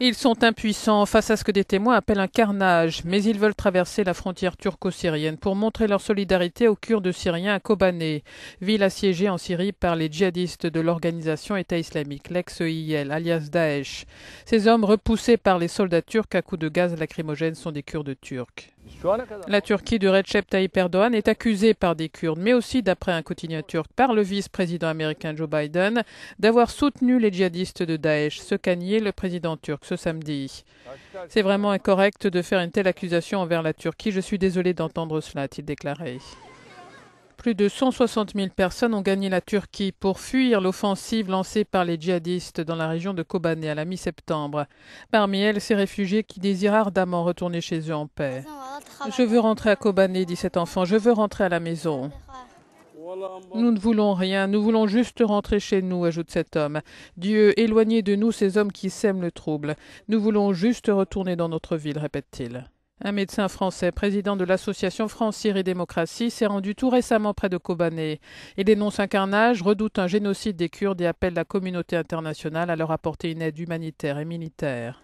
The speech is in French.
Ils sont impuissants face à ce que des témoins appellent un carnage, mais ils veulent traverser la frontière turco-syrienne pour montrer leur solidarité aux Kurdes syriens à Kobané, ville assiégée en Syrie par les djihadistes de l'organisation État islamique, l'ex-EIL, alias Daesh. Ces hommes repoussés par les soldats turcs à coups de gaz lacrymogène sont des Kurdes turcs. La Turquie du Recep Tayyip Erdogan est accusée par des Kurdes, mais aussi, d'après un quotidien turc, par le vice-président américain Joe Biden, d'avoir soutenu les djihadistes de Daesh, ce qu'a nié le président turc ce samedi. C'est vraiment incorrect de faire une telle accusation envers la Turquie. Je suis désolé d'entendre cela, a-t-il déclaré. Plus de 160 000 personnes ont gagné la Turquie pour fuir l'offensive lancée par les djihadistes dans la région de Kobané à la mi-septembre. Parmi elles, ces réfugiés qui désirent ardemment retourner chez eux en paix. Je veux rentrer à Kobané, dit cet enfant. Je veux rentrer à la maison. Nous ne voulons rien, nous voulons juste rentrer chez nous, ajoute cet homme. Dieu, éloignez de nous ces hommes qui sèment le trouble. Nous voulons juste retourner dans notre ville, répète-t-il. Un médecin français, président de l'association france et Démocratie, s'est rendu tout récemment près de Kobané. Il dénonce un carnage, redoute un génocide des Kurdes et appelle la communauté internationale à leur apporter une aide humanitaire et militaire.